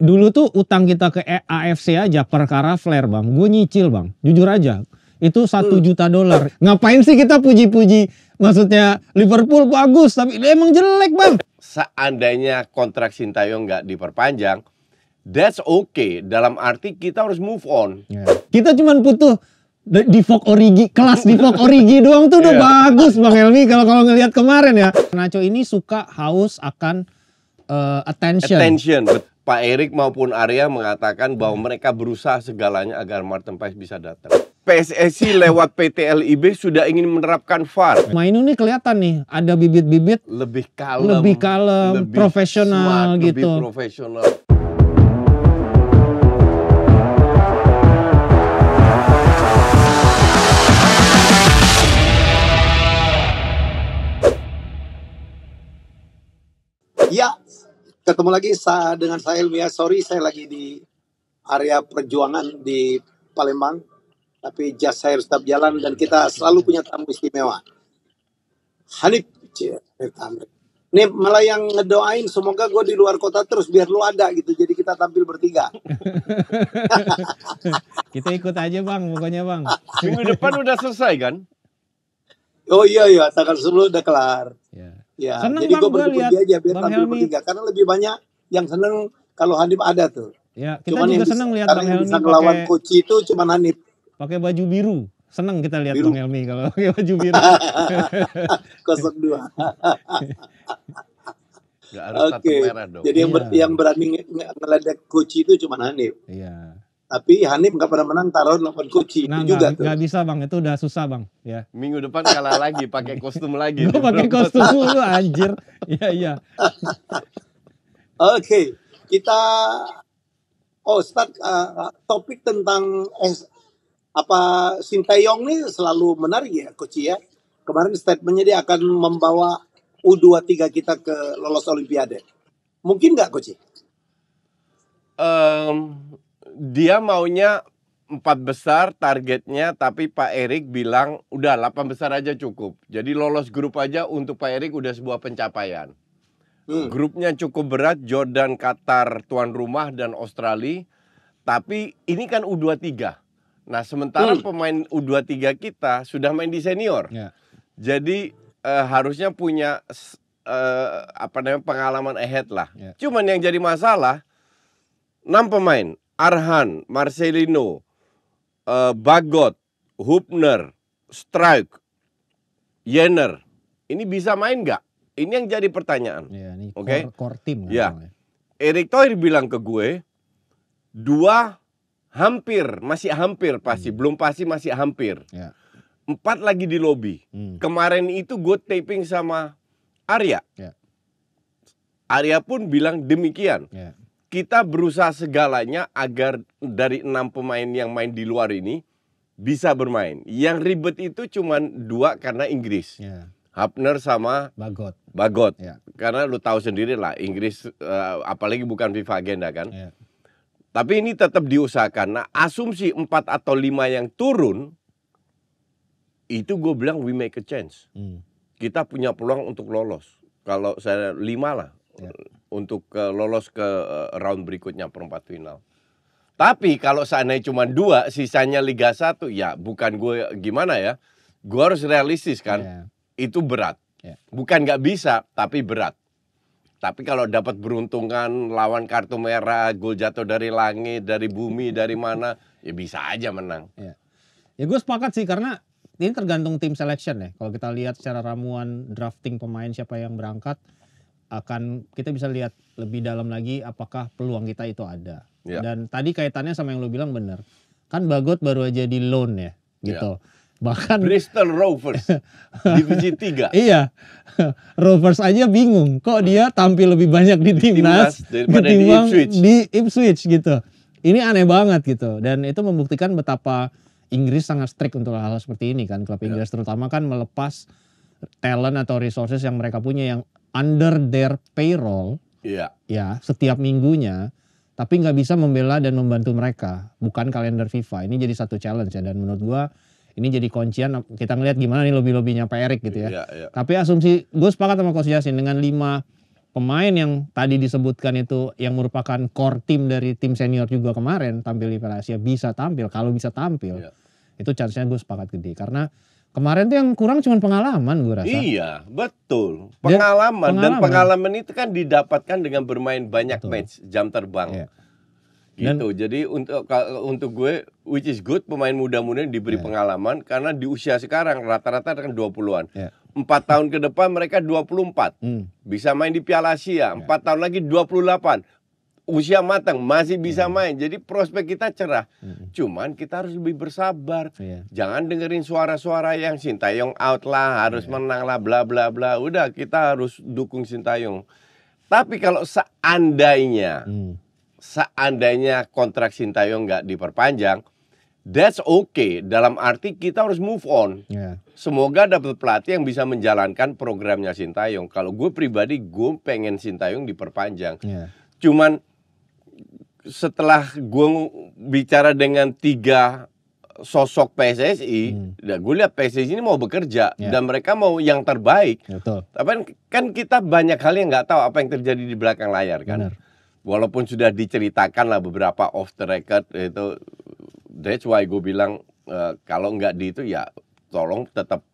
dulu tuh utang kita ke e- AFC aja perkara flare bang. Gue nyicil bang, jujur aja. Itu satu hmm. juta dolar. Ngapain sih kita puji-puji? Maksudnya Liverpool bagus, tapi emang jelek bang. Seandainya kontrak Sintayong nggak diperpanjang, that's okay. Dalam arti kita harus move on. Yeah. Kita cuman butuh di Fok Origi, kelas di Fok Origi doang tuh udah yeah. bagus Bang Elmi kalau kalau ngelihat kemarin ya. Nacho ini suka haus akan uh, attention. Attention, Pak Erik maupun Arya mengatakan bahwa mereka berusaha segalanya agar Martin Pais bisa datang. PSSI lewat PT LIB sudah ingin menerapkan VAR. Main ini kelihatan nih, ada bibit-bibit lebih kalem, lebih kalem, lebih profesional smart, gitu. Lebih profesional. Ya, ketemu lagi sa dengan saya Ilmiah. Sorry saya lagi di area perjuangan di Palembang. Tapi jas saya harus tetap jalan dan kita selalu punya tamu istimewa. Hanif. Ini malah yang ngedoain semoga gue di luar kota terus biar lu ada gitu. Jadi kita tampil bertiga. kita ikut aja bang, pokoknya bang. Minggu depan udah selesai kan? Oh iya iya, tanggal 10 udah kelar. Ya. Ya, seneng jadi gue berdua dia aja biar Bang tampil Helmi. bertiga karena lebih banyak yang seneng kalau Hanif ada tuh. Ya, kita cuman juga seneng lihat Bang Helmi bisa lawan Koci itu cuman Hanif. Pakai baju biru. Seneng kita lihat biru. Bang Helmi kalau pakai baju biru. Kosong dua. Oke. Okay. Merah, dong. Jadi yang, iya. ber, yang berani ngeledek Koci itu cuman Hanif. Iya tapi Hanif nggak pernah menang taruh lawan Kuci nah, itu juga nggak bisa bang, itu udah susah bang. Ya. Minggu depan kalah lagi, pakai kostum lagi. Gue pakai kostum dulu anjir. Iya iya. Oke, okay. kita oh start uh, eh, eh, topik tentang eh, apa Sintayong nih selalu menarik ya Kuci ya. Kemarin statementnya dia akan membawa U23 kita ke lolos Olimpiade. Mungkin nggak Kuci Um, dia maunya empat besar targetnya tapi Pak Erik bilang udah delapan besar aja cukup. Jadi lolos grup aja untuk Pak Erik udah sebuah pencapaian. Hmm. Grupnya cukup berat Jordan, Qatar, tuan rumah dan Australia. Tapi ini kan U23. Nah, sementara hmm. pemain U23 kita sudah main di senior. Yeah. Jadi eh, harusnya punya eh, apa namanya pengalaman ahead lah. Yeah. Cuman yang jadi masalah enam pemain Arhan, Marcelino, uh, Bagot, Hubner, Strike, Jenner. Ini bisa main nggak? Ini yang jadi pertanyaan. Ya, ini Oke. Okay? Core, team. Iya. Ya. Erik Erick Thohir bilang ke gue, dua hampir, masih hampir pasti, hmm. belum pasti masih hampir. Ya. Empat lagi di lobby. Hmm. Kemarin itu gue taping sama Arya. Ya. Arya pun bilang demikian. Ya kita berusaha segalanya agar dari enam pemain yang main di luar ini bisa bermain. Yang ribet itu cuma dua karena Inggris. Yeah. Hapner sama Bagot. Bagot. Yeah. Karena lu tahu sendiri lah Inggris uh, apalagi bukan FIFA agenda kan. Yeah. Tapi ini tetap diusahakan. Nah, asumsi empat atau lima yang turun itu gue bilang we make a chance. Hmm. Kita punya peluang untuk lolos. Kalau saya lima lah. Yeah untuk uh, lolos ke eh, round berikutnya perempat final. Tapi kalau seandainya cuma dua, sisanya Liga 1 ya bukan gue gimana ya, gue harus realistis kan, yeah. itu berat. Yeah. Bukan nggak bisa, tapi berat. Tapi kalau dapat beruntungan lawan kartu merah, gol jatuh dari langit, dari bumi, dari mana, ya bisa aja menang. Iya. Ya, ya gue sepakat sih karena ini tergantung tim selection ya. Kalau kita lihat secara ramuan drafting pemain siapa yang berangkat, akan kita bisa lihat lebih dalam lagi apakah peluang kita itu ada. Yeah. Dan tadi kaitannya sama yang lo bilang benar. Kan Bagot baru aja di loan ya gitu. Yeah bahkan Bristol Rovers divisi 3. iya. Rovers aja bingung kok dia tampil lebih banyak di timnas ketimbang di Ipswich. di Ipswich gitu. Ini aneh banget gitu dan itu membuktikan betapa Inggris sangat strict untuk hal-hal seperti ini kan klub ya. Inggris yeah. terutama kan melepas talent atau resources yang mereka punya yang under their payroll yeah. ya setiap minggunya tapi nggak bisa membela dan membantu mereka bukan kalender FIFA ini jadi satu challenge ya dan menurut gua ini jadi kuncian kita ngelihat gimana nih lobby lobbynya Pak Erik gitu ya. Yeah, yeah. Tapi asumsi gue sepakat sama Coach Yasin dengan lima pemain yang tadi disebutkan itu yang merupakan core tim dari tim senior juga kemarin tampil di Piala bisa tampil kalau bisa tampil yeah. itu chance-nya gue sepakat gede karena Kemarin tuh yang kurang cuma pengalaman gue rasa. Iya, betul. Pengalaman, dan, pengalaman. dan pengalaman itu kan didapatkan dengan bermain banyak betul. match jam terbang. Iya. Gitu. Dan, gitu. Jadi untuk untuk gue which is good pemain muda-muda diberi iya. pengalaman karena di usia sekarang rata-rata kan 20-an. Iya. tahun ke depan mereka 24. Hmm. Bisa main di Piala Asia, 4 iya. tahun lagi 28 usia matang masih bisa hmm. main. Jadi prospek kita cerah. Hmm. Cuman kita harus lebih bersabar. Iya. Jangan dengerin suara-suara yang Sintayong out lah, harus iya. menang lah bla bla bla. Udah kita harus dukung Sintayong. Tapi kalau seandainya hmm. seandainya kontrak Sintayong nggak diperpanjang, that's okay dalam arti kita harus move on. Yeah. Semoga dapat pelatih yang bisa menjalankan programnya Sintayong. Kalau gue pribadi gue pengen Sintayong diperpanjang. Yeah. Cuman setelah gue bicara dengan tiga sosok PSSI, hmm. ya gue lihat PSSI ini mau bekerja yeah. dan mereka mau yang terbaik. Tapi kan, kan kita banyak kali yang nggak tahu apa yang terjadi di belakang layar kan. Benar. Walaupun sudah diceritakan lah beberapa off the record itu, that's why gue bilang e, kalau nggak di itu ya tolong tetap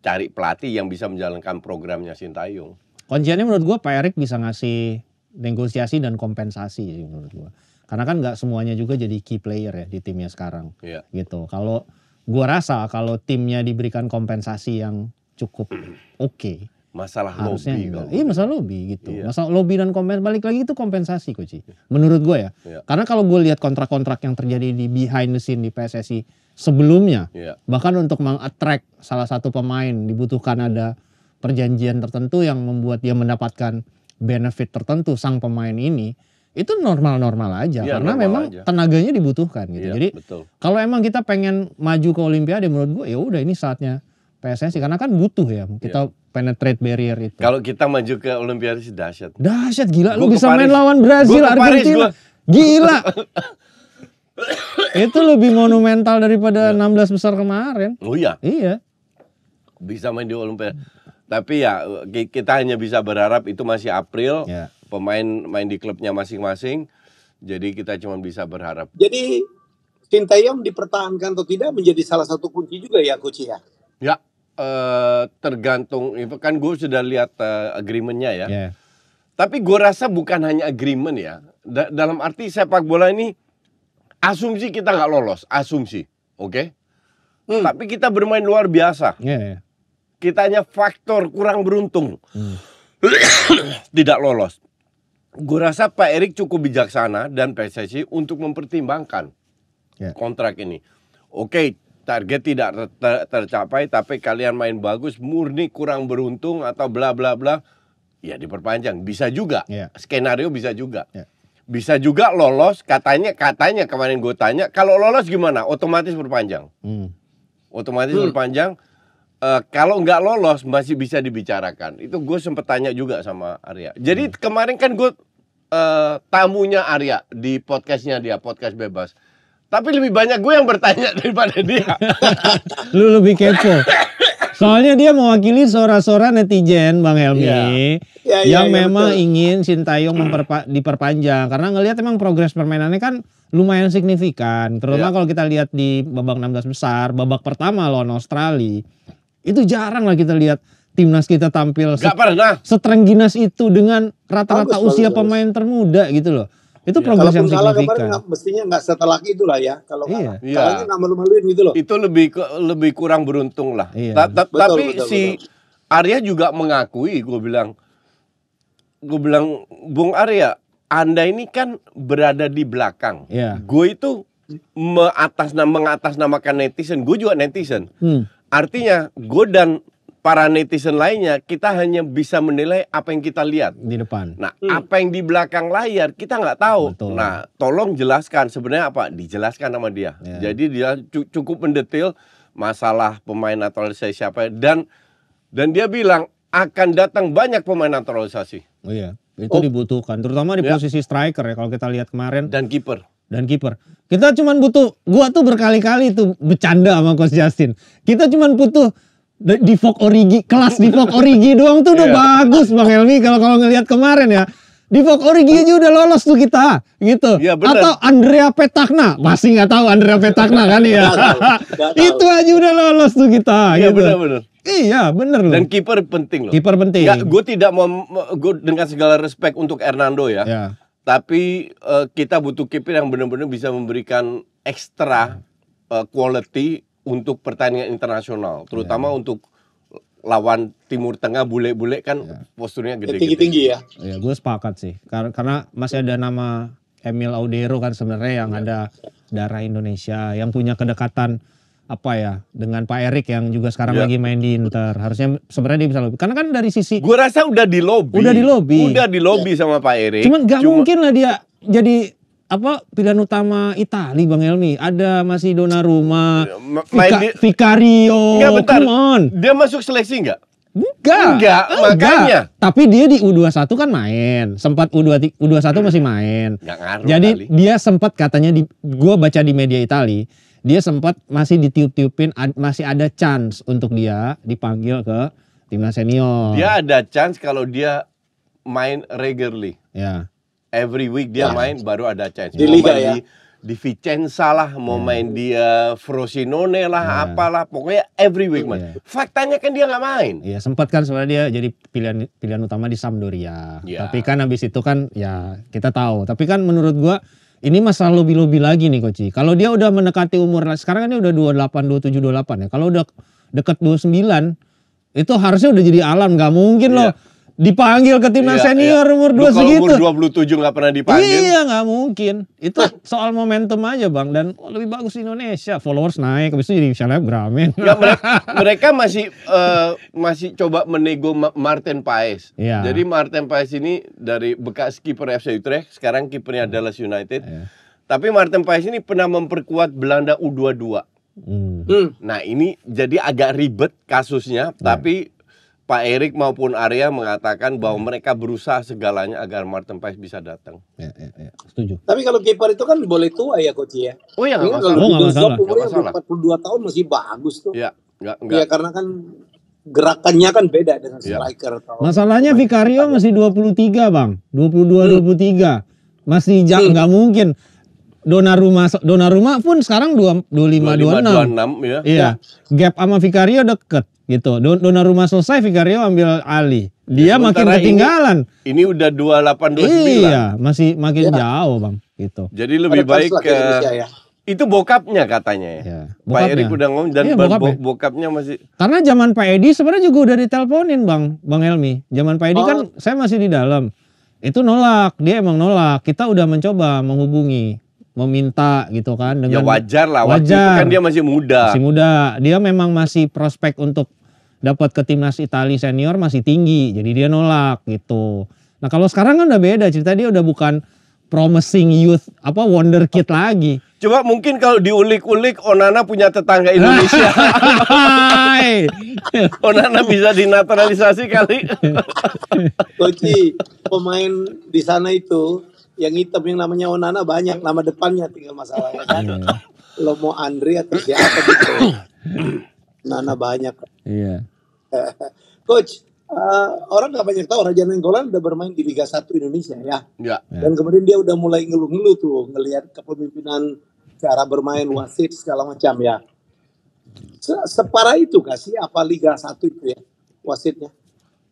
cari pelatih yang bisa menjalankan programnya Sintayong. Kunciannya menurut gue Pak Erik bisa ngasih negosiasi dan kompensasi sih menurut gue. Karena kan nggak semuanya juga jadi key player ya di timnya sekarang. Yeah. Gitu. Kalau gua rasa kalau timnya diberikan kompensasi yang cukup oke. Okay, masalah harusnya lobby enggak. Iya masalah lobby gitu. yeah. Masalah lobby dan kompensasi balik lagi itu kompensasi kok sih. Menurut gue ya. yeah. Karena kalau gue lihat kontrak-kontrak yang terjadi di behind the scene di PSSI sebelumnya, yeah. bahkan untuk mengattract salah satu pemain dibutuhkan ada perjanjian tertentu yang membuat dia mendapatkan benefit tertentu sang pemain ini itu normal-normal aja ya, karena normal memang aja. tenaganya dibutuhkan gitu. Ya, Jadi kalau emang kita pengen maju ke Olimpiade menurut gue ya udah ini saatnya PSSI karena kan butuh ya kita ya. penetrate barrier itu. Kalau kita maju ke Olimpiade sih dahsyat. Dahsyat gila gua lu bisa Paris. main lawan Brazil, gua Argentina. Paris, gua... Gila. itu lebih monumental daripada ya. 16 besar kemarin. Oh iya. Iya. Bisa main di Olimpiade. Tapi ya kita hanya bisa berharap itu masih April. Ya pemain main di klubnya masing-masing. Jadi kita cuma bisa berharap. Jadi Sintayong dipertahankan atau tidak menjadi salah satu kunci juga ya Kuci ya? Ya, eh, tergantung. Kan gue sudah lihat eh, agreementnya ya. Yeah. Tapi gue rasa bukan hanya agreement ya. Da dalam arti sepak bola ini asumsi kita nggak lolos, asumsi, oke? Okay? Hmm. Tapi kita bermain luar biasa. Yeah, yeah. Kita hanya faktor kurang beruntung, hmm. tidak lolos gue rasa Pak Erik cukup bijaksana dan PSSI untuk mempertimbangkan yeah. kontrak ini. Oke, target tidak ter ter tercapai, tapi kalian main bagus, murni kurang beruntung atau bla bla bla, ya diperpanjang. Bisa juga, yeah. skenario bisa juga. Yeah. Bisa juga lolos, katanya katanya kemarin gue tanya, kalau lolos gimana? Otomatis berpanjang. Hmm. Otomatis hmm. berpanjang Uh, kalau nggak lolos masih bisa dibicarakan. Itu gue sempet tanya juga sama Arya. Jadi hmm. kemarin kan gue uh, tamunya Arya di podcastnya dia, podcast bebas. Tapi lebih banyak gue yang bertanya daripada dia. Lu lebih kepo. Soalnya dia mewakili suara-suara netizen Bang Helmi yeah. Yeah, yeah, yang yeah, memang betul. ingin Sintayong memperpa- diperpanjang karena ngelihat emang progres permainannya kan lumayan signifikan. Terutama yeah. kalau kita lihat di babak 16 besar, babak pertama lawan Australia itu jarang lah kita lihat timnas kita tampil Gak pernah. seterengginas itu dengan rata-rata usia bagus. pemain termuda gitu loh. Itu ya. progres yang signifikan. Kalau kemarin gak, mestinya nggak setelah itu lah ya kalau iya. ya. ya. Kalahnya malu-maluin gitu loh. Itu lebih ke, lebih kurang beruntung lah. Iya. Ta -ta tapi betul, si betul. Arya juga mengakui gue bilang gue bilang Bung Arya anda ini kan berada di belakang. Yeah. Gue itu me atas mengatasnamakan netizen. Gue juga netizen. Hmm. Artinya gue dan para netizen lainnya kita hanya bisa menilai apa yang kita lihat di depan. Nah, hmm. apa yang di belakang layar kita nggak tahu. Betul. Nah, tolong jelaskan sebenarnya apa dijelaskan sama dia. Yeah. Jadi dia cukup mendetail masalah pemain naturalisasi siapa dan dan dia bilang akan datang banyak pemain naturalisasi. Oh iya, itu oh. dibutuhkan terutama di yeah. posisi striker ya kalau kita lihat kemarin dan kiper dan kiper. Kita cuman butuh, gua tuh berkali-kali tuh bercanda sama Coach Justin. Kita cuman butuh di Fok Origi, kelas di Fok Origi doang tuh udah yeah. bagus Bang elmi kalau kalau ngelihat kemarin ya. Di Fok Origi aja udah lolos tuh kita, gitu. Ya, bener. Atau Andrea Petakna, masih nggak tahu Andrea Petakna kan ya. Itu aja udah lolos tuh kita. Iya gitu. benar-benar. Iya, bener loh. Dan kiper penting loh. Kiper penting. Ya, gue tidak mau, gue dengan segala respect untuk Hernando ya. ya tapi uh, kita butuh kiper yang benar-benar bisa memberikan ekstra uh, quality untuk pertandingan internasional, terutama yeah. untuk lawan Timur Tengah bule-bule kan yeah. posturnya gede gede tinggi-tinggi ya. Ya, gue sepakat sih. Karena, karena masih ada nama Emil Audero kan sebenarnya yang yeah. ada darah Indonesia, yang punya kedekatan apa ya dengan Pak Erik yang juga sekarang ya. lagi main di Inter. Harusnya sebenarnya dia bisa lobby. Karena kan dari sisi gue rasa udah di lobby. Udah di lobby. Udah di lobby ya. sama Pak Erik. Cuman gak Cuma... mungkin lah dia jadi apa pilihan utama Itali Bang Elmi ada masih Donnarumma, iya, Vika, Vicario, enggak, come on. Dia masuk seleksi nggak Enggak. Enggak, makanya. Tapi dia di U21 kan main. Sempat u dua U21 masih main. Enggak Jadi kali. dia sempat katanya di gua baca di media Italia dia sempat masih ditiup-tiupin ad, masih ada chance untuk dia dipanggil ke timnas senior. Dia ada chance kalau dia main regularly. Ya. Every week dia ya. main baru ada chance. Di liga ya. Di, Vicenza lah, mau hmm. main dia eh, Frosinone lah, hmm. apalah, pokoknya every week man. Yeah. Faktanya kan dia nggak main. Iya, yeah, sempat kan sebenarnya dia jadi pilihan pilihan utama di Sampdoria. Yeah. Tapi kan habis itu kan ya kita tahu. Tapi kan menurut gua ini masalah lobi-lobi lagi nih Koci. Kalau dia udah mendekati umur sekarang kan dia udah 28, 27, 28 ya. Kalau udah deket 29 itu harusnya udah jadi alam nggak mungkin yeah. loh iya dipanggil ke timnas iya, senior iya. umur dua segitu. Umur 27 nggak pernah dipanggil. Iya nggak mungkin. Itu soal momentum aja bang dan oh, lebih bagus Indonesia. Followers naik, habis itu jadi selebgram ya. mereka, mereka masih uh, masih coba menego Martin Paes. Iya. Jadi Martin Paes ini dari bekas kiper FC Utrecht, sekarang kipernya Dallas United. Iya. Tapi Martin Paes ini pernah memperkuat Belanda U22. Hmm. hmm. Nah ini jadi agak ribet kasusnya, iya. tapi Pak Erik maupun Arya mengatakan bahwa mereka berusaha segalanya agar Martin Pais bisa datang. Ya, ya, ya. Setuju. Tapi kalau kiper itu kan boleh tua ya coach ya. Oh iya enggak iya, masalah. Kalau oh, masalah. umurnya masalah. 42 tahun masih bagus tuh. Iya, enggak, enggak. Ya karena kan gerakannya kan beda dengan iya. striker. tahu. Masalahnya Vicario masih 23, Bang. 22 hmm. 23. Masih enggak hmm. nggak mungkin. dona rumah pun sekarang 25 26. 25 26 ya. Iya. Ya. Gap sama Vicario deket gitu. dona rumah selesai Vicario ambil alih. Dia ya, makin ketinggalan. Ini, ini udah dua 29. Iya, masih makin ya. jauh, Bang. Gitu. Jadi lebih Pada baik ke ya. Itu bokapnya katanya ya. ya bokapnya. Pak Erik udah ngomong dan iya, bokapnya. Bo bokapnya masih Karena zaman Pak Edi sebenarnya juga udah diteleponin, Bang. Bang Helmi. Zaman Pak Edi kan oh. kan saya masih di dalam. Itu nolak, dia emang nolak. Kita udah mencoba menghubungi meminta gitu kan dengan ya wajar lah wajar. itu kan dia masih muda masih muda dia memang masih prospek untuk dapat ke timnas Italia senior masih tinggi. Jadi dia nolak gitu. Nah kalau sekarang kan udah beda cerita dia udah bukan promising youth apa wonder kid lagi. Coba mungkin kalau diulik-ulik Onana punya tetangga Indonesia. Onana bisa dinaturalisasi kali. Koci, pemain di sana itu yang hitam yang namanya Onana banyak nama depannya tinggal masalahnya kan. Iya. Lo mau Andre atau siapa gitu. Nana banyak. Iya. Coach, uh, orang nggak banyak tahu Raja Nenggolan udah bermain di Liga 1 Indonesia ya. Iya. iya. Dan kemudian dia udah mulai ngeluh-ngeluh tuh ngelihat kepemimpinan cara bermain iya. wasit segala macam ya. Se Separa itu kasih apa Liga 1 itu ya wasitnya?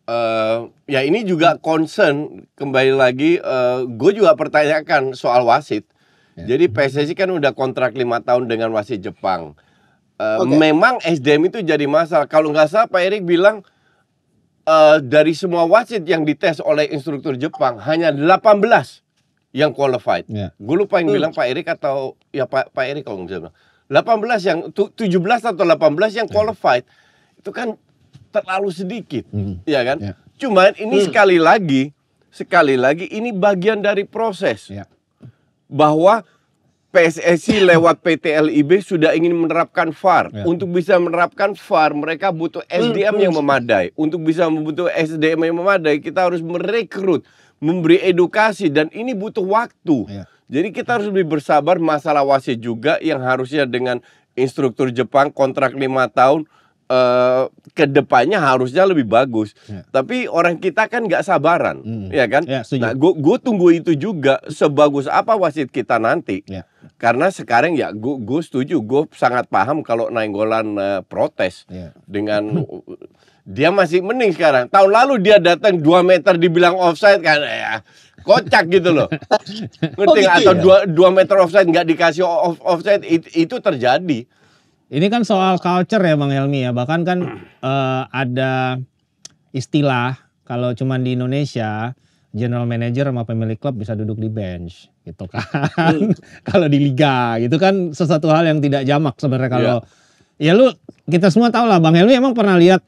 Uh, ya ini juga concern kembali lagi uh, eh, gue juga pertanyakan soal wasit. Iya. Jadi PSSI kan udah kontrak lima tahun dengan wasit Jepang. Eh, okay. Memang SDM itu jadi masalah. Kalau nggak salah Pak Erik bilang uh, dari semua wasit yang dites oleh instruktur Jepang hanya 18 yang qualified. Yeah. Gue lupa yang hmm. bilang Pak Erik atau ya Pak Pak Erik kalau nggak salah. 18 yang 17 atau 18 yang ya. qualified. Yeah. Itu kan terlalu sedikit, mm. ya kan? Yeah. Cuman ini hmm. sekali lagi sekali lagi ini bagian dari proses. Yeah. Bahwa PSSI lewat PT LIB sudah ingin menerapkan VAR. Ya. Untuk bisa menerapkan VAR, mereka butuh SDM yang memadai. Untuk bisa butuh SDM yang memadai, kita harus merekrut, memberi edukasi, dan ini butuh waktu. Ya. Jadi kita harus lebih bersabar. Masalah wasit juga yang harusnya dengan instruktur Jepang kontrak lima tahun uh, eh, kedepannya harusnya lebih bagus. Ya. Tapi orang kita kan nggak sabaran, hmm. ya kan? Ya, nah, gue tunggu itu juga sebagus apa wasit kita nanti. Ya karena sekarang ya gue gue setuju gue sangat paham kalau nainggolan uh, protes yeah. dengan dia masih mending sekarang tahun lalu dia datang 2 meter dibilang offside kan ya kocak gitu loh ngerti oh, gitu atau ya? dua ya? meter offside nggak dikasih off, offside it, itu terjadi ini kan soal culture ya bang Helmi ya bahkan kan uh, ada istilah kalau cuman di Indonesia general manager sama pemilik klub bisa duduk di bench gitu kan. Hmm. kalau di liga gitu kan sesuatu hal yang tidak jamak sebenarnya kalau yeah. ya lu kita semua tahu lah Bang Helmi emang pernah lihat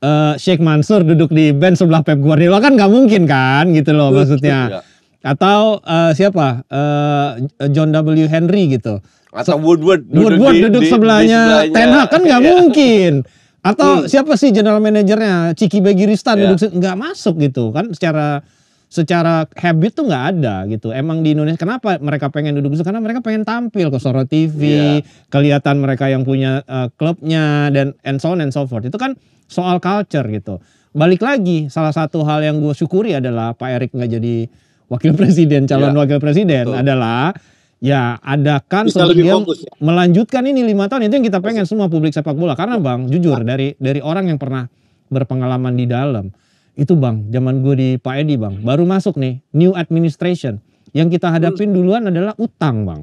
uh, Sheikh Mansur duduk di band sebelah Pep Guardiola kan nggak mungkin kan gitu loh iya. maksudnya. Iya. Atau uh, siapa? Uh, John W Henry gitu. Atau Woodward duduk, Woodward di, duduk di, sebelahnya, di sebelahnya Ten kan nggak yeah. mungkin. Atau hmm. siapa sih general manajernya Ciki Begiristan yeah. duduk nggak masuk gitu kan secara secara habit tuh nggak ada gitu. Emang di Indonesia kenapa mereka pengen duduk itu karena mereka pengen tampil ke sorot TV, yeah. kelihatan mereka yang punya uh, klubnya dan and so on and so forth. Itu kan soal culture gitu. Balik lagi salah satu hal yang gue syukuri adalah Pak Erik nggak jadi wakil presiden, iya. calon yeah. wakil presiden Betul. adalah ya adakan kan yang ya. melanjutkan ini lima tahun itu yang kita pengen semua publik sepak bola karena bang jujur dari dari orang yang pernah berpengalaman di dalam itu bang, zaman gue di Pak Edi bang, baru masuk nih new administration. Yang kita hadapin hmm. duluan adalah utang bang.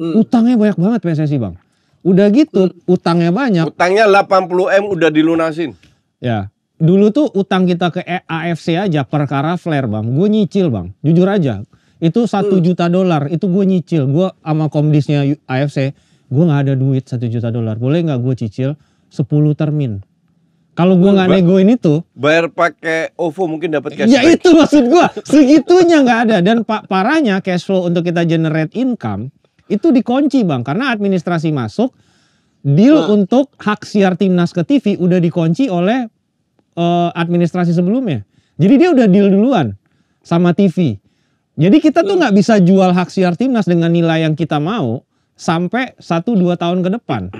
Hmm. Utangnya banyak banget PSSI bang. Udah gitu hmm. utangnya banyak. Utangnya 80 m udah dilunasin. Ya, dulu tuh utang kita ke AFC aja perkara flare bang. Gue nyicil bang, jujur aja. Itu satu juta dolar, itu gue nyicil. Gue sama komdisnya AFC, gue nggak ada duit satu juta dolar. Boleh nggak gue cicil 10 termin? Kalau gua nggak negoin itu, bayar pakai OVO mungkin dapat cashback. Ya itu maksud gua, segitunya nggak ada dan pak parahnya cash flow untuk kita generate income itu dikunci bang karena administrasi masuk deal nah. untuk hak siar timnas ke TV udah dikunci oleh uh, administrasi sebelumnya. Jadi dia udah deal duluan sama TV. Jadi kita tuh nah. nggak bisa jual hak siar timnas dengan nilai yang kita mau sampai satu dua tahun ke depan.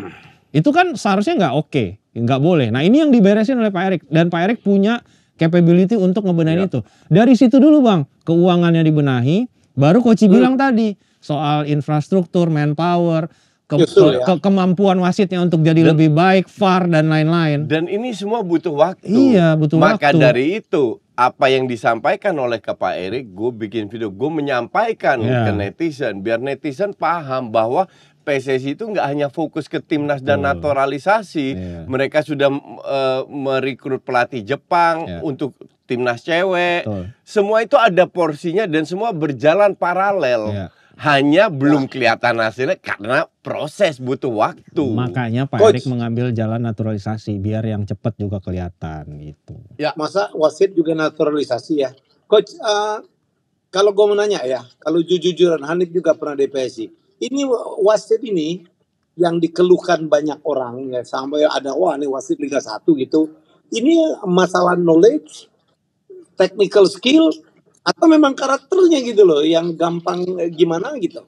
Itu kan seharusnya nggak oke, okay, nggak boleh. Nah ini yang diberesin oleh Pak Erik dan Pak Erik punya capability untuk ngebenahin ya. itu. Dari situ dulu bang, keuangannya dibenahi, baru Koci hmm. bilang tadi soal infrastruktur, manpower, ke, ya. ke kemampuan wasitnya untuk jadi dan, lebih baik, far dan lain-lain. Dan ini semua butuh waktu. Iya butuh Maka waktu. Maka dari itu apa yang disampaikan oleh ke Pak Erik, gue bikin video, gue menyampaikan yeah. ke netizen biar netizen paham bahwa PSSI itu nggak hanya fokus ke timnas dan naturalisasi, yeah. mereka sudah uh, merekrut pelatih Jepang yeah. untuk timnas cewek. Betul. Semua itu ada porsinya dan semua berjalan paralel. Yeah. Hanya belum iya. kelihatan hasilnya karena proses butuh waktu. Makanya Pak Coach. Erik mengambil jalan naturalisasi biar yang cepat juga kelihatan gitu. Ya, masa wasit juga naturalisasi ya. Coach uh, kalau gue mau nanya ya, kalau jujur-jujuran Hanif juga pernah di PSI ini wasit ini yang dikeluhkan banyak orang ya sampai ada wah ini wasit Liga satu gitu. Ini masalah knowledge, technical skill atau memang karakternya gitu loh yang gampang eh, gimana gitu.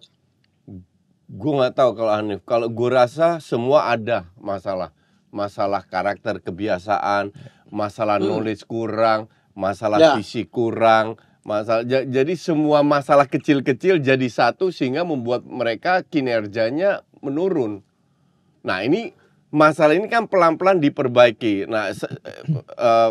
Gue nggak tahu kalau Hanif. Kalau gue rasa semua ada masalah, masalah karakter kebiasaan, masalah hmm. knowledge kurang, masalah ya. visi kurang, masalah jadi semua masalah kecil-kecil jadi satu sehingga membuat mereka kinerjanya menurun. Nah, ini masalah ini kan pelan-pelan diperbaiki. Nah, uh,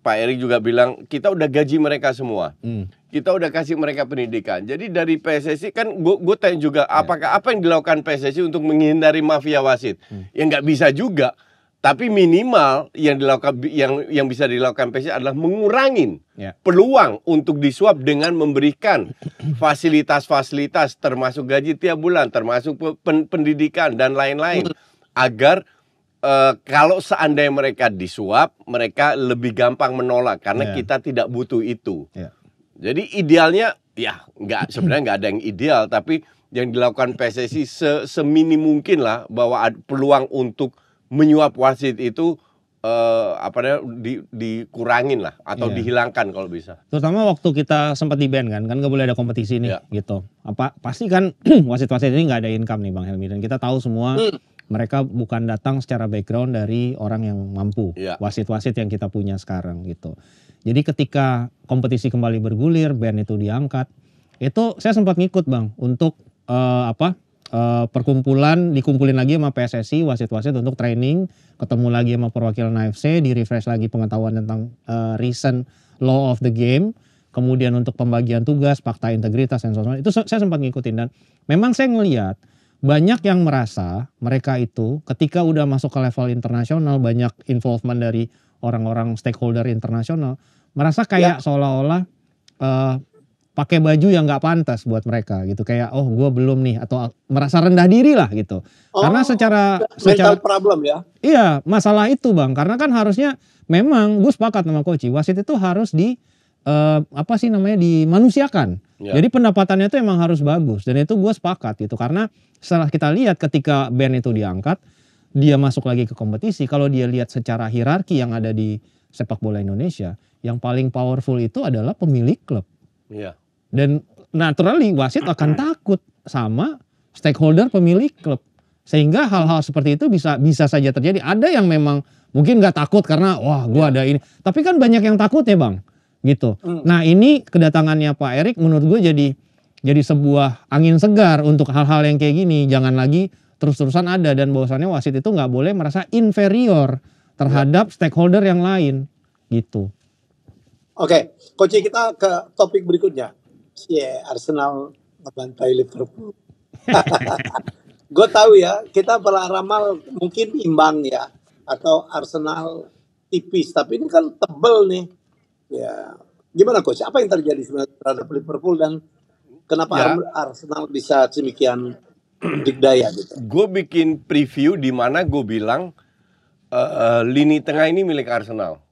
Pak Erik juga bilang kita udah gaji mereka semua, hmm. kita udah kasih mereka pendidikan. Jadi dari PSSI kan gue tanya juga, iya. apakah apa yang dilakukan PSSI untuk menghindari mafia wasit? Hmm. Ya nggak bisa juga. Tapi minimal yang dilakukan yang yang bisa dilakukan PSSI adalah mengurangin ya. peluang untuk disuap dengan memberikan fasilitas-fasilitas termasuk gaji tiap bulan, termasuk pendidikan dan lain-lain agar e, kalau seandainya mereka disuap, mereka lebih gampang menolak karena ya. kita tidak butuh itu. ya. Jadi idealnya, ya nggak sebenarnya nggak ada yang ideal, tapi yang dilakukan PSSI se semini mungkin lah bahwa peluang untuk menyuap wasit itu eh, apa namanya di, dikurangin lah atau yeah. dihilangkan kalau bisa. Terutama waktu kita sempat di band kan, kan nggak boleh ada kompetisi nih yeah. gitu. Apa pasti kan wasit-wasit ini nggak ada income nih Bang Helmi dan kita tahu semua Hmm. mereka bukan datang secara background dari orang yang mampu. Iya. Wasit-wasit yang kita punya sekarang gitu. Jadi ketika kompetisi kembali bergulir, band itu diangkat, itu saya sempat ngikut Bang untuk eh, apa? uh, perkumpulan dikumpulin lagi sama PSSI wasit-wasit untuk training, ketemu lagi sama perwakilan AFC, di refresh lagi pengetahuan tentang uh, recent law of the game, kemudian untuk pembagian tugas, fakta integritas dan sebagainya. Itu saya sempat ngikutin dan memang saya ngelihat banyak yang merasa mereka itu ketika udah masuk ke level internasional banyak involvement dari orang-orang stakeholder internasional merasa kayak ya. seolah-olah uh, pakai baju yang nggak pantas buat mereka gitu kayak oh gue belum nih atau ah, merasa rendah diri lah gitu oh, karena secara mental secara problem ya iya masalah itu bang karena kan harusnya memang gue sepakat sama coach wasit itu harus di uh, apa sih namanya dimanusiakan yeah. jadi pendapatannya itu emang harus bagus dan itu gue sepakat gitu karena setelah kita lihat ketika band itu diangkat dia masuk lagi ke kompetisi kalau dia lihat secara hierarki yang ada di sepak bola Indonesia yang paling powerful itu adalah pemilik klub. Iya. Dan naturally wasit akan takut sama stakeholder pemilik klub. Sehingga hal-hal seperti itu bisa bisa saja terjadi. Ada yang memang mungkin nggak takut karena wah gue ya. ada ini. Tapi kan banyak yang takut ya, Bang. Gitu. Hmm. Nah, ini kedatangannya Pak Erik menurut gue jadi jadi sebuah angin segar untuk hal-hal yang kayak gini. Jangan lagi terus-terusan ada dan bahwasannya wasit itu nggak boleh merasa inferior terhadap ya. stakeholder yang lain gitu. Oke, okay. kita ke topik berikutnya yeah, Arsenal membantai Liverpool. gue tahu ya, kita pernah ramal mungkin imbang ya, atau Arsenal tipis, tapi ini kan tebel nih. Ya, gimana coach? Apa yang terjadi sebenarnya terhadap Liverpool dan kenapa ya. Arsenal bisa demikian digdaya gitu? Gue bikin preview di mana gue bilang uh, lini tengah ini milik Arsenal.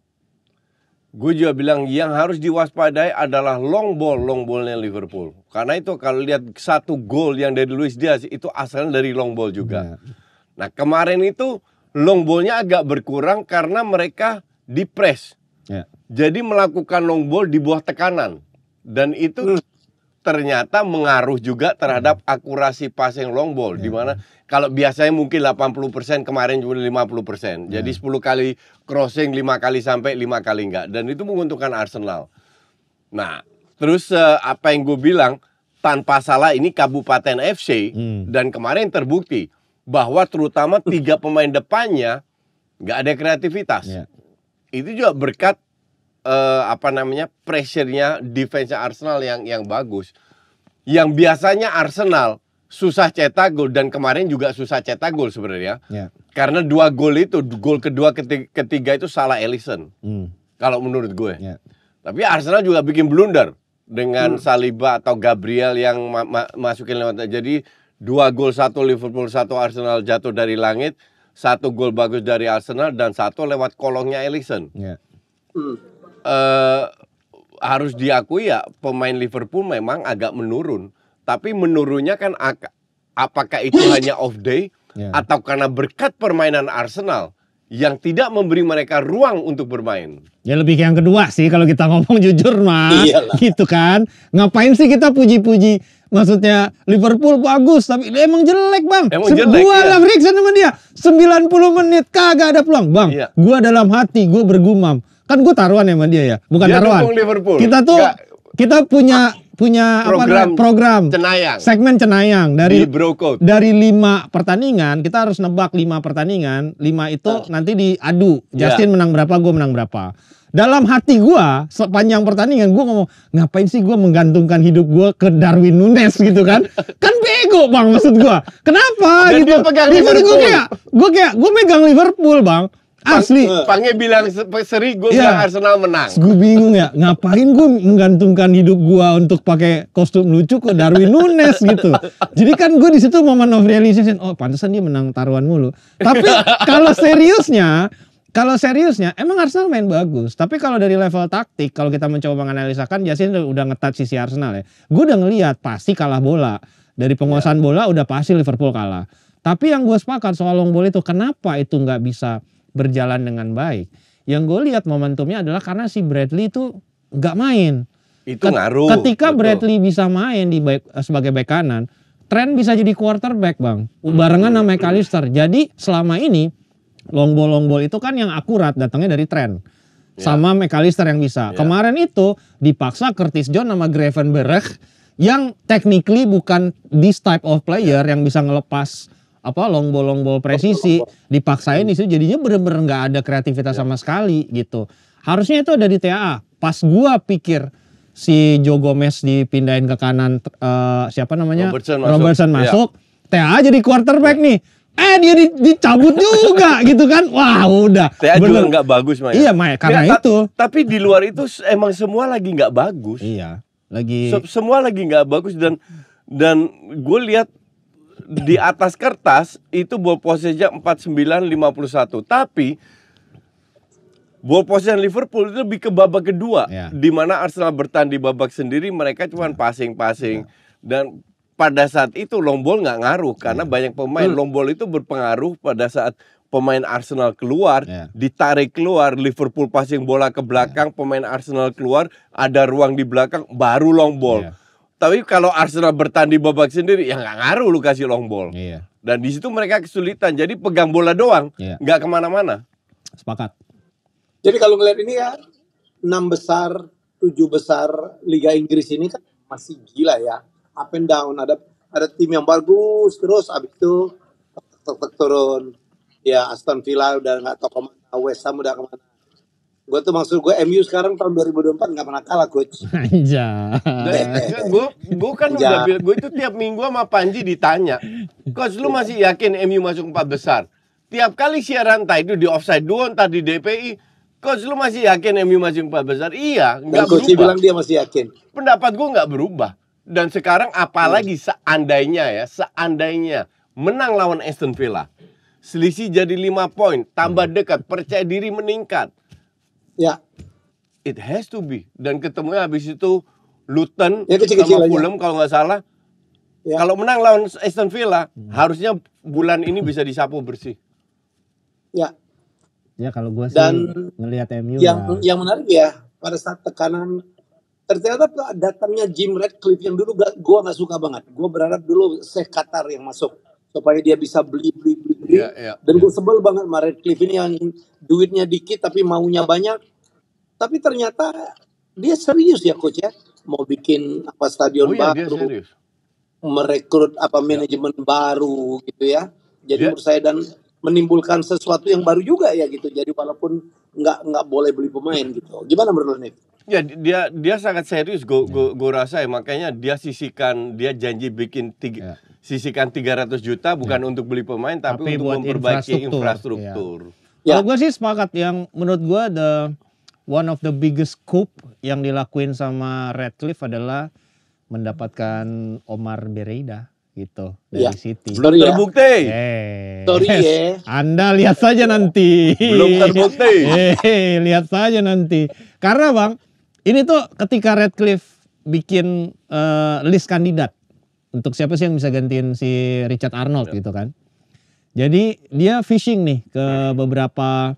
Gue juga bilang yang harus diwaspadai adalah long ball, long ballnya Liverpool. Karena itu kalau lihat satu gol yang dari Luis Diaz itu asalnya dari long ball juga. Iya. Nah kemarin itu long ballnya agak berkurang karena mereka di press. Iya. Jadi melakukan long ball di bawah tekanan dan itu hmm ternyata mengaruh juga terhadap hmm. akurasi passing long ball yeah. di ya, mana ya. kalau biasanya mungkin 80% kemarin cuma 50%. Yeah. Jadi 10 kali crossing 5 kali sampai 5 kali enggak dan itu menguntungkan Arsenal. Nah, terus uh, apa yang gue bilang tanpa salah ini Kabupaten FC hmm. dan kemarin terbukti bahwa terutama tiga pemain depannya enggak ada kreativitas. Yeah. Itu juga berkat uh, apa namanya pressure-nya defense Arsenal yang yang bagus. Yang biasanya Arsenal susah cetak gol dan kemarin juga susah cetak gol sebenarnya. Yeah. Karena dua gol itu, gol kedua ketiga, ketiga itu salah Ellison. Mm. Kalau menurut gue. Yeah. Tapi Arsenal juga bikin blunder dengan mm. Saliba atau Gabriel yang ma ma masukin lewat. Jadi dua gol satu Liverpool satu Arsenal jatuh dari langit, satu gol bagus dari Arsenal dan satu lewat kolongnya Ellison. Yeah. Hmm uh, harus diakui ya pemain Liverpool memang agak menurun. Tapi menurunnya kan apakah itu hanya off day yeah. atau karena berkat permainan Arsenal yang tidak memberi mereka ruang untuk bermain. Ya lebih ke yang kedua sih kalau kita ngomong jujur mah, Iyalah. gitu kan. Ngapain sih kita puji-puji maksudnya Liverpool bagus tapi emang jelek bang. Emang jelek. Gua ya. sama dia 90 menit kagak ada peluang bang. Iya. Gua dalam hati gue bergumam kan gue taruhan ya sama dia ya bukan dia taruhan Liverpool. kita tuh Gak. kita punya punya program, apa program cenayang. segmen cenayang dari dari lima pertandingan kita harus nebak lima pertandingan lima itu oh. nanti diadu iya. Justin yeah. menang berapa gue menang berapa dalam hati gue sepanjang pertandingan gue ngomong ngapain sih gue menggantungkan hidup gue ke Darwin Nunes gitu kan kan bego bang maksud gue kenapa Dan gitu gue kayak gue kayak gue megang Liverpool bang Asli. Pange bilang seri, gue yeah. bilang Arsenal menang. Gue bingung ya, ngapain gue menggantungkan hidup gue untuk pakai kostum lucu ke Darwin Nunes gitu. Jadi kan gue di situ momen of realization, oh pantesan dia menang taruhan mulu. Tapi kalau seriusnya, kalau seriusnya emang Arsenal main bagus. Tapi kalau dari level taktik, kalau kita mencoba kan Jasin udah ngetat sisi Arsenal ya. Gue udah ngeliat pasti kalah bola. Dari penguasaan yeah. bola udah pasti Liverpool kalah. Tapi yang gue sepakat soal long ball itu, kenapa itu nggak bisa berjalan dengan baik. Yang gue lihat momentumnya adalah karena si Bradley itu nggak main. Itu Ket, ngaruh. Ketika betul. Bradley bisa main di back, eh, sebagai bek kanan, tren bisa jadi quarterback bang. Barengan sama McAllister. Jadi selama ini long ball long ball itu kan yang akurat datangnya dari tren ya. Sama yeah. McAllister yang bisa. Yeah. Kemarin itu dipaksa Curtis John sama Gravenberg yang technically bukan this type of player yang bisa ngelepas apa longbol longbol presisi dipaksain itu jadinya bener-bener nggak -bener ada kreativitas iya. sama sekali gitu harusnya itu ada di TAA pas gua pikir si Joe Gomez dipindahin ke kanan uh, siapa namanya Robertson masuk, Robertson iya. masuk yeah. TA jadi quarterback iya. nih eh dia di, dicabut juga gitu kan wah udah TA bener. juga nggak bagus Maya. iya Maya karena ya, itu tapi di luar itu emang semua lagi nggak bagus iya lagi semua lagi nggak bagus dan dan gue lihat di atas kertas itu ball possession-nya 49-51. Tapi ball possession Liverpool itu lebih ke babak kedua yeah. di mana Arsenal bertahan di babak sendiri mereka cuma yeah. passing-passing yeah. dan pada saat itu long ball nggak ngaruh karena yeah. banyak pemain hmm. long ball itu berpengaruh pada saat pemain Arsenal keluar, yeah. ditarik keluar, Liverpool passing bola ke belakang, yeah. pemain Arsenal keluar, ada ruang di belakang, baru long ball. Yeah. Tapi kalau Arsenal bertanding babak sendiri, ya nggak ngaruh lu kasih long ball. Iya. Dan di situ mereka kesulitan. Jadi pegang bola doang, iya. nggak iya. kemana-mana. Sepakat. Jadi kalau ngeliat ini ya, enam besar, tujuh besar Liga Inggris ini kan masih gila ya. Up and down, ada ada tim yang bagus, terus abis itu tek, tek, turun. Ya Aston Villa udah nggak tahu kemana, West Ham udah kemana, Gue tuh maksud gue MU sekarang tahun 2024 nggak pernah kalah coach. Anjay. gue gue kan udah iya. bilang gue itu tiap minggu sama Panji ditanya, coach lu masih yakin MU masuk empat besar? Tiap kali siaran entah itu di offside dua entah di DPI, coach lu masih yakin MU masuk empat besar? Iya, nggak berubah. Coach bilang dia masih yakin. Pendapat gue nggak berubah. Dan sekarang apalagi hmm. seandainya ya, seandainya menang lawan Aston Villa, selisih jadi 5 poin, tambah hmm. dekat, percaya diri meningkat Ya. It has to be. Dan ketemunya habis itu Luton ya, kecil -kecil sama Fulham kalau nggak salah. Ya. Kalau menang lawan Aston Villa, hmm. harusnya bulan ini bisa disapu bersih. Ya. Ya kalau gue sih Dan ngelihat MU yang lah. yang menarik ya pada saat tekanan ternyata datangnya Jim Radcliffe yang dulu gue nggak suka banget. Gue berharap dulu Sheikh Qatar yang masuk supaya dia bisa beli beli Yeah, yeah, ya, Dan ya. gue sebel banget sama Radcliffe ini yang duitnya dikit tapi maunya banyak. Tapi ternyata dia serius ya coach ya mau bikin apa stadion oh, iya, baru, serius. merekrut apa ya. manajemen yeah. baru gitu ya. Jadi yeah. menurut saya dan menimbulkan sesuatu yang baru juga ya gitu. Jadi walaupun nggak nggak boleh beli pemain gitu. Gimana menurut Nick? Ya dia dia sangat serius gue gue rasa ya makanya dia sisikan dia janji bikin tiga yeah sisihkan 300 juta bukan ya. untuk beli pemain tapi, tapi untuk buat memperbaiki infrastruktur. Ya. infrastruktur. Ya. Kalau gue sih sepakat yang menurut gue the one of the biggest coup yang dilakuin sama Redcliffe adalah mendapatkan Omar Bereida gitu dari ya. City. Belum ya. Terbukti. Eh. Sorry ya. Anda lihat saja nanti. Belum terbukti. eh, lihat saja nanti. Karena Bang, ini tuh ketika Redcliffe bikin uh, list kandidat untuk siapa sih yang bisa gantiin si Richard Arnold ya. gitu kan. Jadi dia fishing nih ke hmm. beberapa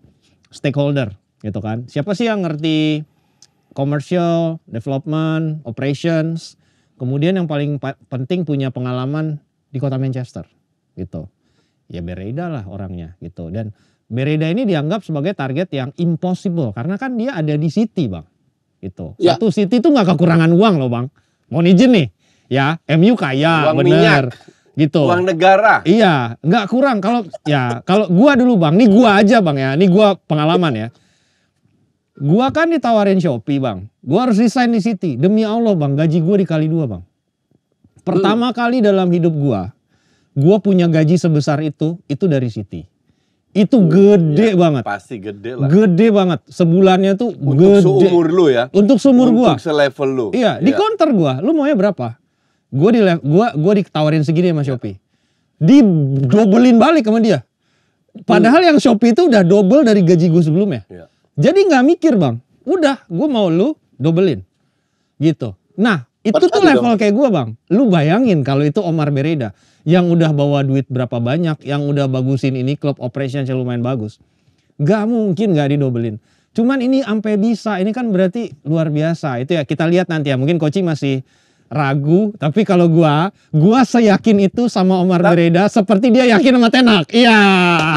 stakeholder gitu kan. Siapa sih yang ngerti commercial, development, operations, kemudian yang paling penting punya pengalaman di kota Manchester gitu. Ya Bereda lah orangnya gitu. Dan Bereda ini dianggap sebagai target yang impossible karena kan dia ada di City bang. Gitu. Ya. Satu City tuh nggak kekurangan uang loh bang. Mau izin nih ya MU kaya uang bener minyak, gitu uang negara iya nggak kurang kalau ya kalau gua dulu bang Ini gua aja bang ya Ini gua pengalaman ya gua kan ditawarin Shopee bang gua harus resign di City demi Allah bang gaji gua dikali dua bang pertama hmm. kali dalam hidup gua gua punya gaji sebesar itu itu dari City itu iya, gede ya, banget. Pasti gede lah. Gede banget. Sebulannya tuh Untuk gede. Untuk seumur lu ya. Untuk seumur Untuk gua. Untuk selevel lu. Iya, ya. di iya. counter gua. Lu maunya berapa? Gue di gue gue ditawarin segini sama Shopee. di doublein balik sama dia. Padahal yang Shopee itu udah double dari gaji gue sebelumnya. Iya. Jadi nggak mikir bang, udah gue mau lu dobelin, gitu. Nah itu tuh level kayak gue bang. Lu bayangin kalau itu Omar Bereda yang udah bawa duit berapa banyak, yang udah bagusin ini klub operation lumayan bagus. nggak mungkin gak didobelin. Cuman ini sampai bisa, ini kan berarti luar biasa. Itu ya kita lihat nanti ya. Mungkin Koci masih ragu tapi kalau gua gua seyakin itu sama Omar Bereda seperti dia yakin sama Tenak iya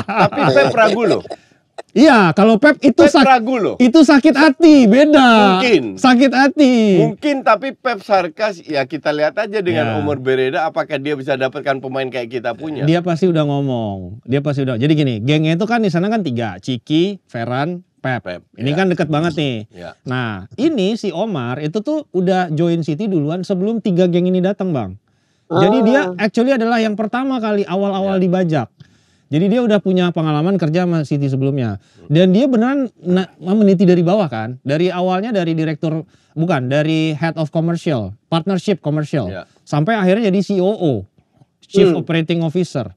tapi saya ragu loh Iya, kalau Pep itu Pep sak ragu loh. Itu sakit hati, beda. Mungkin. Sakit hati. Mungkin tapi Pep sarkas ya kita lihat aja dengan ya. umur bereda apakah dia bisa dapatkan pemain kayak kita punya. Dia pasti udah ngomong. Dia pasti udah. Jadi gini, gengnya itu kan di sana kan tiga, Ciki, Ferran, Pep. Pep ini ya. kan deket banget nih. Ya. Nah, ini si Omar itu tuh udah join City duluan sebelum tiga geng ini datang, Bang. Jadi ah. dia actually adalah yang pertama kali awal-awal ya. dibajak. Jadi dia udah punya pengalaman kerja sama City sebelumnya. Dan dia beneran meniti dari bawah kan. Dari awalnya dari direktur bukan dari head of commercial, partnership commercial. Yeah. Sampai akhirnya jadi COO, Chief mm. Operating Officer.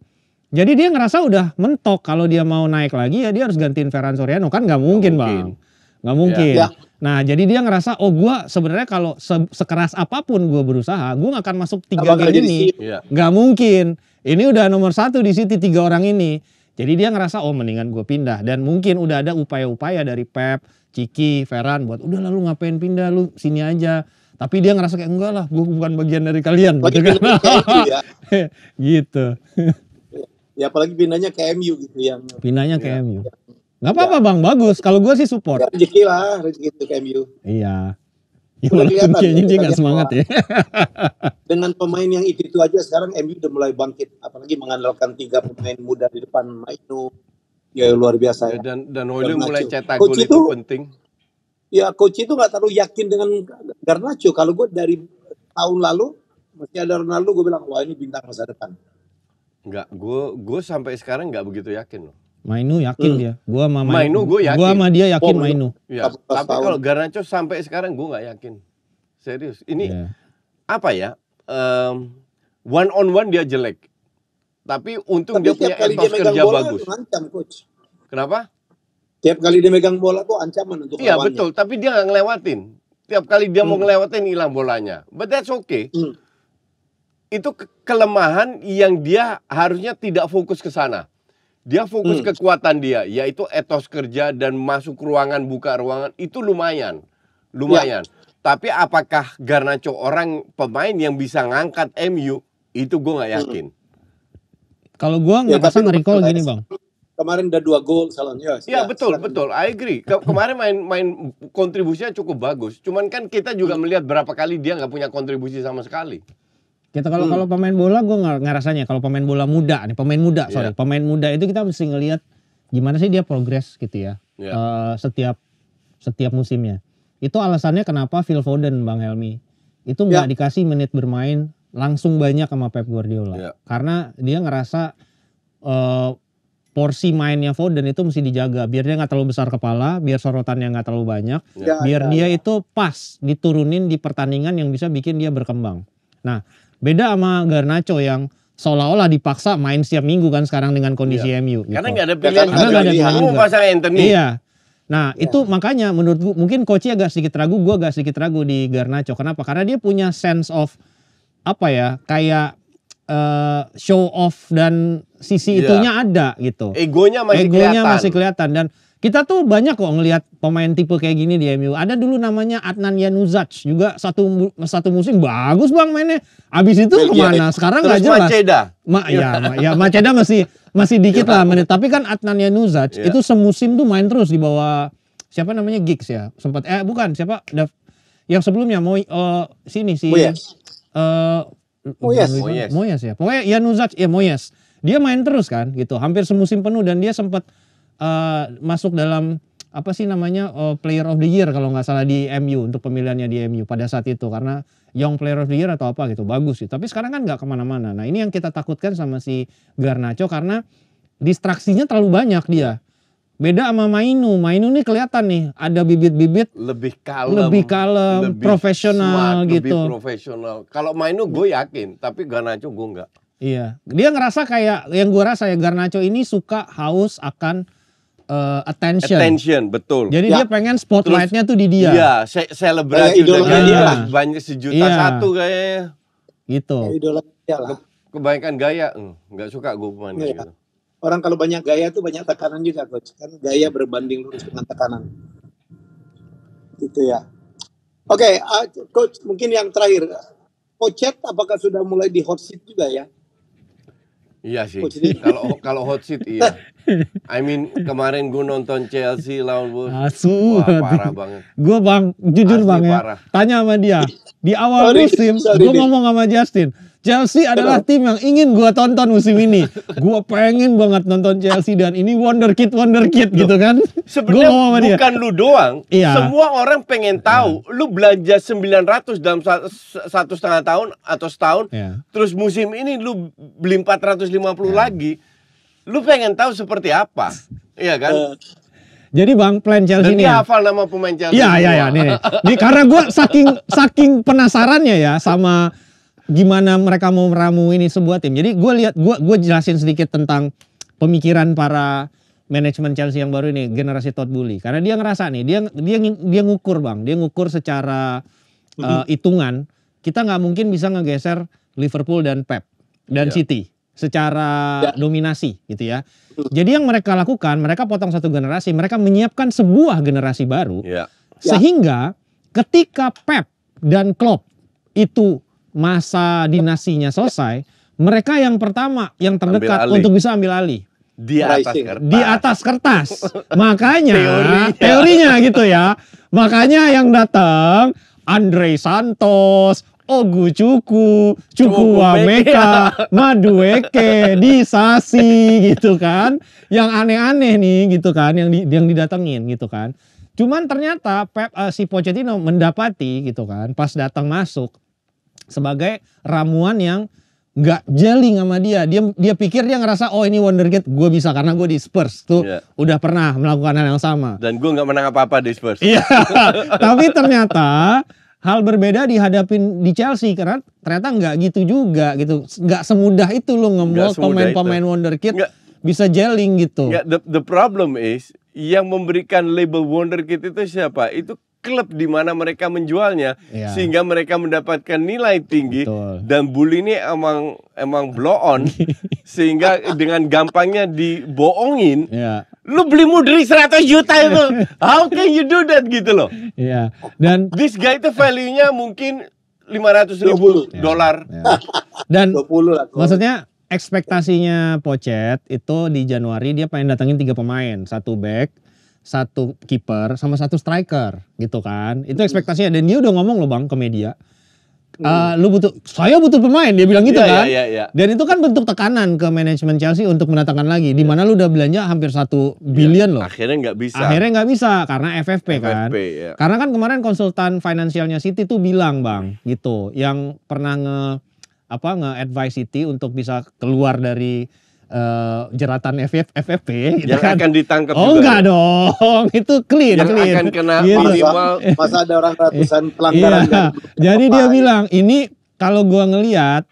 Jadi dia ngerasa udah mentok kalau dia mau naik lagi ya dia harus gantiin Ferran Soriano kan nggak mungkin, gak mungkin bang Gak mungkin. Yeah. Nah, jadi dia ngerasa, oh gue sebenarnya kalau se sekeras apapun gue berusaha, gue gak akan masuk tiga kali game ini. E nggak Gak mungkin. Ini udah nomor satu di City tiga orang ini. Jadi dia ngerasa oh mendingan gue pindah dan mungkin udah ada upaya-upaya dari Pep, Ciki, Ferran buat udah lalu ngapain pindah lu sini aja. Tapi dia ngerasa kayak enggak lah, gue bukan bagian dari kalian. Lagi oh, gitu, kan? ya. gitu. ya apalagi pindahnya ke MU gitu yang. Pindahnya ke ya. MU. Gak apa-apa ya. bang, bagus. Kalau gue sih support. Ya, rezeki lah, rezeki itu ke MU. Iya. Ya, kelihatan, kayaknya dia nggak semangat ya. Dengan pemain yang itu itu aja sekarang MU udah mulai bangkit, apalagi mengandalkan tiga pemain muda di depan Mainu, ya luar biasa. Ya, ya. Dan dan Oli mulai cetak gol itu, itu penting. Ya coach itu nggak terlalu yakin dengan Garnacho. Kalau gue dari tahun lalu masih ada Ronaldo, gue bilang wah ini bintang masa depan. Enggak, gue gue sampai sekarang nggak begitu yakin loh. Mainu yakin hmm. dia. Gua sama Mainu, Mainu gue yakin. Gua sama dia yakin oh, Mainu. Ya. Tapi kalau Garnacho sampai sekarang gua nggak yakin. Serius. Ini yeah. apa ya? Um, one on one dia jelek. Tapi untung Tapi dia punya etos kerja bola, bagus. Ancam, coach. Kenapa? Tiap kali dia megang bola tuh ancaman untuk Iya betul, tapi dia nggak ngelewatin. Tiap kali dia hmm. mau ngelewatin hilang bolanya. But that's okay. Hmm. Itu ke kelemahan yang dia harusnya tidak fokus ke sana dia fokus hmm. kekuatan dia yaitu etos kerja dan masuk ruangan buka ruangan itu lumayan lumayan ya. tapi apakah Garnacho orang pemain yang bisa ngangkat MU itu gue nggak hmm. yakin kalau gue ya, nggak ya, bisa ngerikol gini bang kemarin udah dua gol salonnya Iya ya betul betul I agree kemarin main main kontribusinya cukup bagus cuman kan kita juga hmm. melihat berapa kali dia nggak punya kontribusi sama sekali kita kalau hmm. kalau pemain bola gue nggak ngerasanya kalau pemain bola muda nih pemain muda sorry yeah. pemain muda itu kita mesti ngelihat gimana sih dia progres gitu ya yeah. Iya. uh, setiap setiap musimnya. Itu alasannya kenapa Phil Foden Bang Helmi itu nggak yeah. dikasih menit bermain langsung banyak sama Pep Guardiola yeah. karena dia ngerasa uh, porsi mainnya Foden itu mesti dijaga biar dia nggak terlalu besar kepala, biar sorotannya nggak terlalu banyak, yeah. biar yeah, dia iya. itu pas diturunin di pertandingan yang bisa bikin dia berkembang. Nah, Beda sama Garnacho yang seolah-olah dipaksa main setiap minggu kan sekarang dengan kondisi iya. MU. Gitu. Karena gak ada pilihan. Karena gak ada pilihan. Kamu pasang Anthony. Iya. Nah ya. itu makanya menurut gue mungkin Koci agak sedikit ragu, gue agak sedikit ragu di Garnacho. Kenapa? Karena dia punya sense of apa ya kayak uh, show off dan sisi ya. itunya ada gitu. Egonya masih Egonya kelihatan. masih kelihatan dan kita tuh banyak kok ngelihat pemain tipe kayak gini di MU. Ada dulu namanya Adnan Januzaj juga satu satu musim bagus bang mainnya. Abis itu kemana? Eh, Sekarang nggak jelas. Maceda. Ma, ya, ma, ya Maceda masih masih dikit iya. lah menit. Tapi kan Adnan Januzaj ya. itu semusim tuh main terus di bawah siapa namanya Giggs ya sempat eh bukan siapa yang sebelumnya mau uh, eh, sini si Moyes. Eh, Moyes. Moyes. Moyes ya. Pokoknya Januzaj ya Moyes. Dia main terus kan gitu. Hampir semusim penuh dan dia sempat Eh, masuk dalam apa sih namanya uh, player of the year kalau nggak salah di MU untuk pemilihannya di MU pada saat itu karena young player of the year atau apa gitu bagus sih gitu. tapi sekarang kan nggak kemana-mana nah ini yang kita takutkan sama si Garnacho karena distraksinya terlalu banyak dia beda sama Mainu Mainu ini kelihatan nih ada bibit-bibit lebih kalem lebih kalem lebih profesional smart, gitu lebih profesional kalau Mainu gue yakin tapi Garnacho gue nggak iya dia ngerasa kayak yang gue rasa ya Garnacho ini suka haus akan uh, attention. Attention, betul. Jadi ya. dia pengen spotlightnya tuh di dia. Iya, se selebrasi udah dia. lah. Banyak sejuta iya. satu kayaknya. Gitu. Ya, idola dia lah. Kebanyakan gaya, hmm, nggak suka gue pemain ya. gitu. Orang kalau banyak gaya tuh banyak tekanan juga coach. Kan gaya berbanding lurus dengan tekanan. Gitu ya. Oke, okay, uh, coach mungkin yang terakhir. Pochet apakah sudah mulai di hot seat juga ya? Iya sih. Kalau kalau hot seat iya. I mean kemarin gue nonton Chelsea lawan Wolves. Asu. Ah, Wah, parah banget. Gue bang, jujur Asli bang ya. Parah. Tanya sama dia. Di awal musim gue ngomong sama Justin Chelsea adalah tim yang ingin gue tonton musim ini. Gue pengen banget nonton Chelsea dan ini Wonder Kid, Wonder Kid gitu kan. Sebenarnya bukan dia. lu doang. Iya. Semua orang pengen tahu. Iya. Lu belanja 900 dalam satu setengah tahun atau setahun. Iya. Terus musim ini lu beli 450 iya. lagi. Lu pengen tahu seperti apa. Iya kan? Iya. Jadi bang plan Chelsea ini. Ya? hafal nama pemain Chelsea. Iya iya iya. Nih, nih. nih karena gue saking saking penasarannya ya sama gimana mereka mau meramu ini sebuah tim. Jadi gue lihat gue gue jelasin sedikit tentang pemikiran para manajemen Chelsea yang baru ini generasi Todd Bully karena dia ngerasa nih dia dia dia ngukur bang dia ngukur secara hitungan mhm. uh, eh, hitungan kita nggak mungkin bisa ngegeser Liverpool dan Pep dan yeah. City secara yeah. dominasi gitu ya jadi yang mereka lakukan mereka potong satu generasi mereka menyiapkan sebuah generasi baru yeah. sehingga ketika Pep dan Klopp itu masa dinasinya selesai, mereka yang pertama yang terdekat untuk bisa ambil alih di atas kertas. Di atas kertas. Makanya teorinya. teorinya gitu ya. Makanya yang datang Andre Santos, Ogu Cuku, Cuku Wameka, Madueke, Disasi gitu kan. Yang aneh-aneh nih gitu kan yang di, yang didatengin gitu kan. Cuman ternyata Pep, uh, si Pochettino mendapati gitu kan pas datang masuk sebagai ramuan yang nggak jelly sama dia. Dia dia pikir dia ngerasa oh ini wonderkid gue bisa karena gue di Spurs tuh yeah. udah pernah melakukan hal yang sama. Dan gue nggak menang apa-apa di Spurs. Iya. Tapi ternyata hal berbeda dihadapin di Chelsea karena ternyata nggak gitu juga gitu. Nggak semudah itu lo ngemol pemain-pemain wonderkid bisa jelling gitu. Nggak, the, the problem is yang memberikan label wonderkid itu siapa? Itu klub di mana mereka menjualnya ya. sehingga mereka mendapatkan nilai tinggi Betul. dan bully ini emang emang blow on sehingga dengan gampangnya dibohongin ya. lu beli mudri 100 juta itu how can you do that gitu loh ya. dan this guy itu value-nya mungkin 500 ribu iya. dolar iya. dan 20 lah, maksudnya ekspektasinya Pocet itu di Januari dia pengen datangin tiga pemain satu back satu kiper sama satu striker gitu kan. Itu ekspektasinya dan dia udah ngomong loh Bang ke media. Uh, lu butuh saya butuh pemain dia bilang gitu yeah, iya, kan. Yeah, yeah, yeah. Dan itu kan bentuk tekanan ke manajemen Chelsea untuk mendatangkan lagi di iya. mana yeah. lu udah belanja hampir satu iya. billion yeah. loh. Akhirnya nggak bisa. Akhirnya nggak bisa karena FFP, FFP kan. Yeah. Karena kan kemarin konsultan finansialnya City tuh bilang, Bang, gitu. Yang pernah nge apa nge-advise City untuk bisa keluar dari uh, jeratan FF, FFP gitu yang kan. akan ditangkap oh juga. enggak ya? dong itu clear yang clean. akan kena gitu. minimal masa ada orang eh, ratusan pelanggaran iya. jadi dia bilang ini kalau gua ngelihat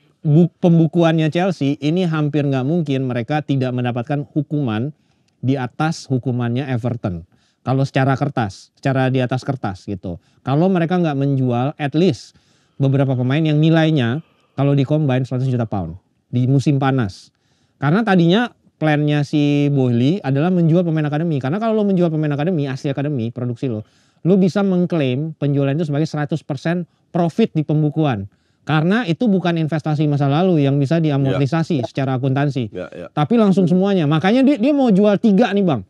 pembukuannya Chelsea ini hampir nggak mungkin mereka tidak mendapatkan hukuman di atas hukumannya Everton kalau secara kertas, secara di atas kertas gitu. Kalau mereka nggak menjual at least beberapa pemain yang nilainya kalau di combine 100 juta pound di musim panas. Karena tadinya plannya si Bohli adalah menjual pemain akademi. Karena kalau lo menjual pemain akademi, asli akademi, produksi lo, lo bisa mengklaim penjualan itu sebagai 100% profit di pembukuan. Karena itu bukan investasi masa lalu yang bisa diamortisasi yeah. secara akuntansi. Yeah, yeah. Tapi langsung semuanya. Makanya dia, dia mau jual tiga nih bang.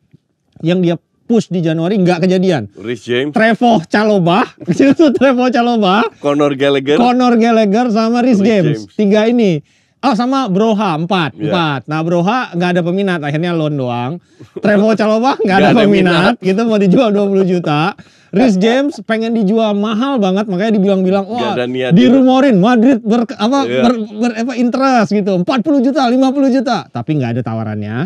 Yang dia push di Januari nggak kejadian. Rich James. Trevor Caloba. itu Trevor Caloba. Conor Gallagher. Conor Gallagher sama Rich, Rich James. James. Tiga ini. Oh sama Broha empat yeah. empat. Nah Broha nggak ada peminat, akhirnya loan doang. Trevor Caloba nggak ada, ada peminat, gitu mau dijual 20 juta. Riz James pengen dijual mahal banget, makanya dibilang-bilang, wah dirumorin Madrid ber, apa, yeah. ber, ber, apa interest gitu, 40 juta, 50 juta. Tapi nggak ada tawarannya.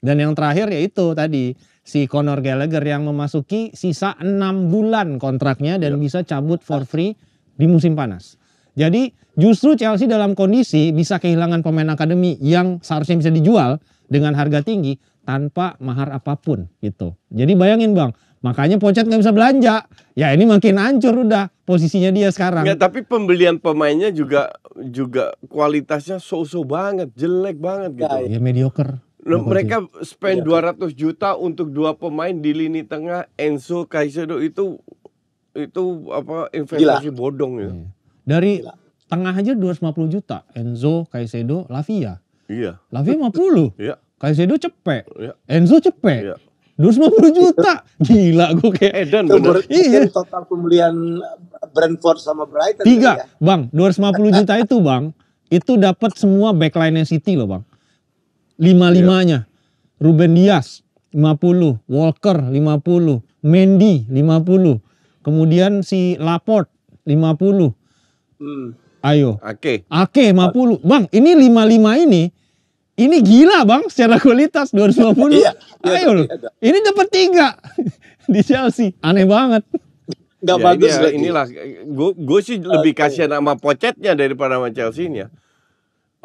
Dan yang terakhir yaitu tadi, si Conor Gallagher yang memasuki sisa enam bulan kontraknya dan yeah. bisa cabut for free di musim panas. Jadi justru Chelsea dalam kondisi bisa kehilangan pemain akademi yang seharusnya bisa dijual dengan harga tinggi tanpa mahar apapun gitu. Jadi bayangin bang, makanya Pocet nggak bisa belanja. Ya ini makin hancur udah posisinya dia sekarang. Nggak, tapi pembelian pemainnya juga juga kualitasnya so-so banget, jelek banget gitu. Ya, ya mediocre. Loh, mereka spend ya. 200 juta untuk dua pemain di lini tengah Enzo Caicedo itu itu apa investasi Gila. bodong ya. Hmm. Dari Gila. tengah aja 250 juta. Enzo, Kaisedo, Lavia. Iya. Lavia 50. Iya. Kaisedo cepet. Iya. Enzo cepet. Iya. 250 juta. Gila gue kayak Eden eh, bener. Iya. Total pembelian Brentford sama Brighton. Tiga. Ya. Bang, 250 juta itu bang. Itu dapat semua backline City loh bang. Lima-limanya. Iya. Ruben Dias 50. Walker 50. Mendy 50. Kemudian si Laporte 50. Hmm. Ayo. oke, Ake 50. Bang, ini 55 ini ini gila bang secara kualitas 250. Iya, iya, Ayo loh. Iya, iya, ini dapat tiga di Chelsea. Aneh banget. Gak ya, bagus ini, inilah. Gue sih lebih kasihan sama Pocetnya daripada sama chelsea ya.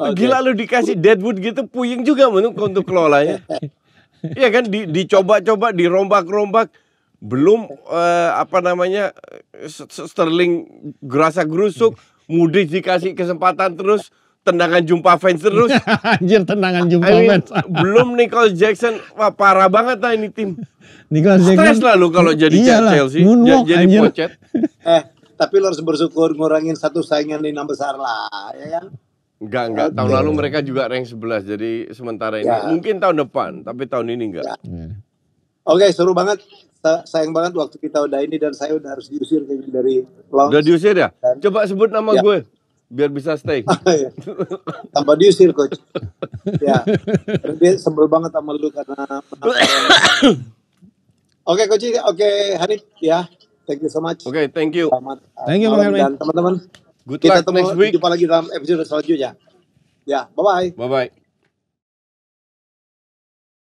Okay. Oh, gila lu dikasih Deadwood gitu puyeng juga menurut untuk kelolanya. Iya kan dicoba-coba dirombak-rombak belum uh, apa namanya eh, Sterling gerasa gerusuk, Mudi dikasih kesempatan terus, tendangan jumpa fans terus. Anjir tendangan jumpa I mean, belum Nicole Jackson, wah parah banget lah ini tim. Nicole Jackson. Stres lah lu kalau jadi iyalah, Chelsea, moonwalk, jadi anjir. pocet. Eh, tapi lo harus bersyukur ngurangin satu saingan di enam besar lah, ya kan? Enggak, enggak. Tahun lalu mereka juga rank 11. Jadi sementara ini ya. mungkin tahun depan, tapi tahun ini enggak. Ya. Oke, okay, seru banget sayang banget waktu kita udah ini dan saya udah harus diusir dari lounge. Udah diusir ya? Dan, Coba sebut nama ya. gue biar bisa stay. Oh, iya. Tambah diusir coach. ya. Dia sebel banget sama lu karena Oke okay, coach, oke okay, Hanif ya. Thank you so much. Oke, okay, thank you. Selamat. Thank you Dan teman-teman, kita luck, next week. jumpa lagi dalam episode selanjutnya. Ya, bye bye. Bye bye.